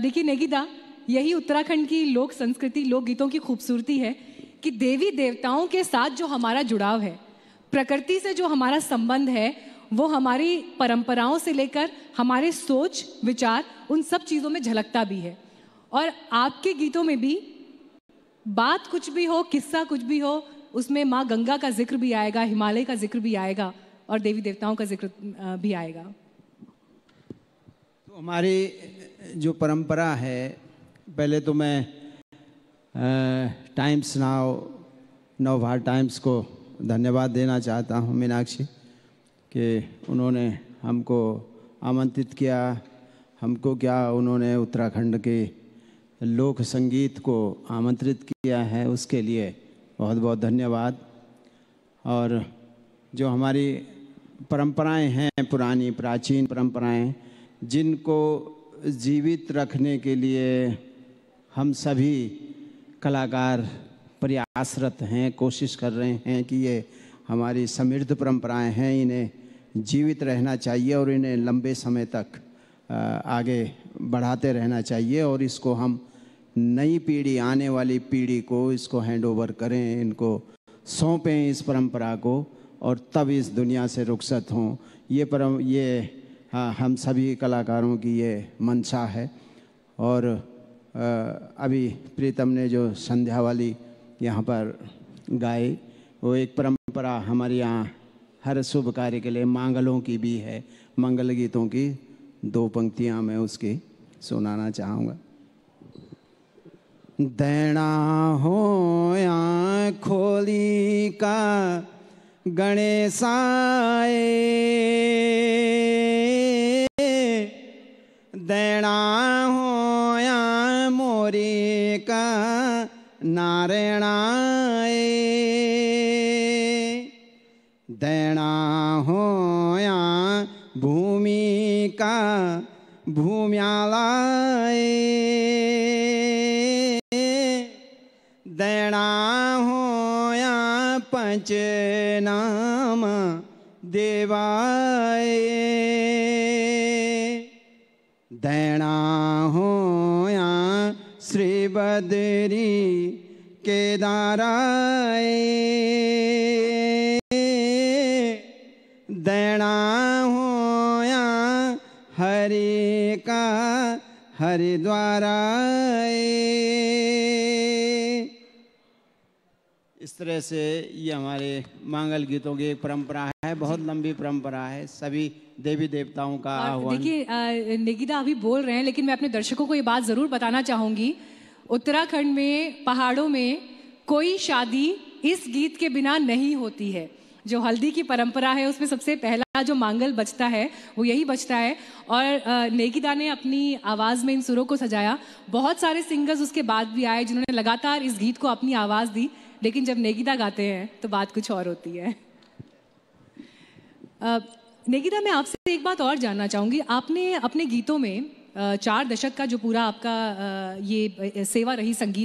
देखिए नेगीदा यही उत्तराखंड की लोक संस्कृति लोक गीतों की खूबसूरती है कि देवी देवताओं के साथ जो हमारा जुड़ाव है प्रकृति से जो हमारा संबंध है वो हमारी परंपराओं से लेकर हमारे सोच विचार उन सब चीज़ों में झलकता भी है और आपके गीतों में भी बात कुछ भी हो किस्सा कुछ भी हो उसमें माँ गंगा का जिक्र भी आएगा हिमालय का जिक्र भी आएगा और देवी देवताओं का जिक्र भी आएगा तो हमारी जो परंपरा है पहले तो मैं टाइम्स नाव नव भारत टाइम्स को धन्यवाद देना चाहता हूँ मीनाक्षी कि उन्होंने हमको आमंत्रित किया हमको क्या उन्होंने उत्तराखंड के लोक संगीत को आमंत्रित किया है उसके लिए बहुत बहुत धन्यवाद और जो हमारी परंपराएं हैं पुरानी प्राचीन परंपराएं जिनको जीवित रखने के लिए हम सभी कलाकार प्रयासरत हैं कोशिश कर रहे हैं कि ये हमारी समृद्ध परंपराएं हैं इन्हें जीवित रहना चाहिए और इन्हें लंबे समय तक आगे बढ़ाते रहना चाहिए और इसको हम नई पीढ़ी आने वाली पीढ़ी को इसको हैंड ओवर करें इनको सौंपें इस परंपरा को और तब इस दुनिया से रुखसत हों ये परम ये हाँ हम सभी कलाकारों की ये मंशा है और अभी प्रीतम ने जो संध्या वाली यहाँ पर गाई वो एक परंपरा हमारे यहाँ हर शुभ कार्य के लिए मांगलों की भी है मंगल गीतों की दो पंक्तियाँ मैं उसकी सुनाना चाहूँगा दैणा हो या खोली का आए देना होया मोरी का नारायणाए देना होया भूमि का भूम्यालाए देना होया पंच नाम देवाए हो या श्री बदरी केदाराए दैणा हो या हरि का हरिद्वारा इस तरह से ये हमारे मांगल गीतों की एक परंपरा है है बहुत लंबी परंपरा है सभी देवी देवताओं का देखिए निगिदा अभी बोल रहे हैं लेकिन मैं अपने दर्शकों को ये बात जरूर बताना चाहूंगी उत्तराखंड में पहाड़ों में कोई शादी इस गीत के बिना नहीं होती है जो हल्दी की परंपरा है उसमें सबसे पहला जो मांगल बचता है वो यही बचता है और नेगिदा ने अपनी आवाज़ में इन सुरों को सजाया बहुत सारे सिंगर्स उसके बाद भी आए जिन्होंने लगातार इस गीत को अपनी आवाज़ दी लेकिन जब नेगिदा गाते हैं तो बात कुछ और होती है नेगीता मैं आपसे एक बात और जानना चाहूँगी आपने अपने गीतों में चार दशक का जो पूरा आपका ये सेवा रही संगीत